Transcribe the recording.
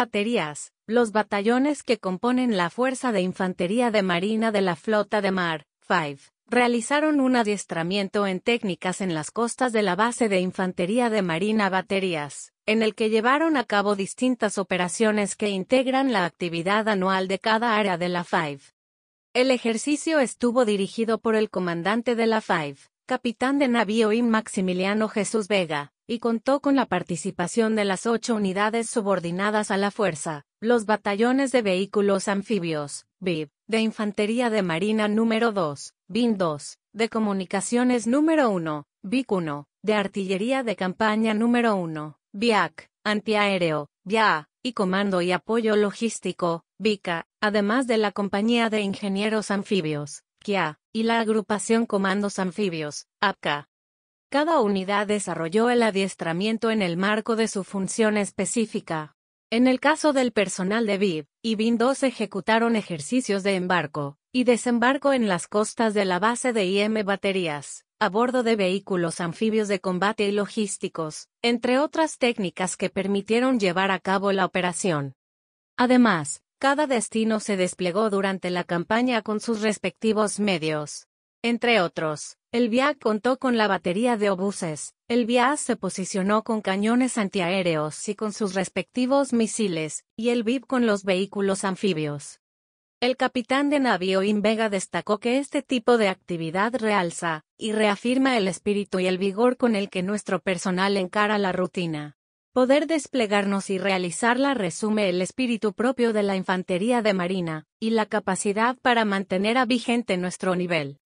Baterías. Los batallones que componen la Fuerza de Infantería de Marina de la Flota de Mar, 5, realizaron un adiestramiento en técnicas en las costas de la base de Infantería de Marina Baterías, en el que llevaron a cabo distintas operaciones que integran la actividad anual de cada área de la FIVE. El ejercicio estuvo dirigido por el comandante de la FIVE, capitán de navío y Maximiliano Jesús Vega, y contó con la participación de las ocho unidades subordinadas a la fuerza, los batallones de vehículos anfibios, BIB, de Infantería de Marina número 2, BIN 2, de Comunicaciones número 1, BIC 1, de Artillería de Campaña número 1, BIAC, Antiaéreo, BIA, y Comando y Apoyo Logístico, BICA, además de la Compañía de Ingenieros Anfibios, KIA, y la Agrupación Comandos Anfibios, APCA. Cada unidad desarrolló el adiestramiento en el marco de su función específica. En el caso del personal de BIB y BIN 2 ejecutaron ejercicios de embarco y desembarco en las costas de la base de IM Baterías, a bordo de vehículos anfibios de combate y logísticos, entre otras técnicas que permitieron llevar a cabo la operación. Además, cada destino se desplegó durante la campaña con sus respectivos medios. Entre otros, el VIA contó con la batería de obuses. El VIA se posicionó con cañones antiaéreos y con sus respectivos misiles, y el VIP con los vehículos anfibios. El capitán de navío Invega destacó que este tipo de actividad realza y reafirma el espíritu y el vigor con el que nuestro personal encara la rutina. Poder desplegarnos y realizarla resume el espíritu propio de la infantería de marina y la capacidad para mantener a vigente nuestro nivel.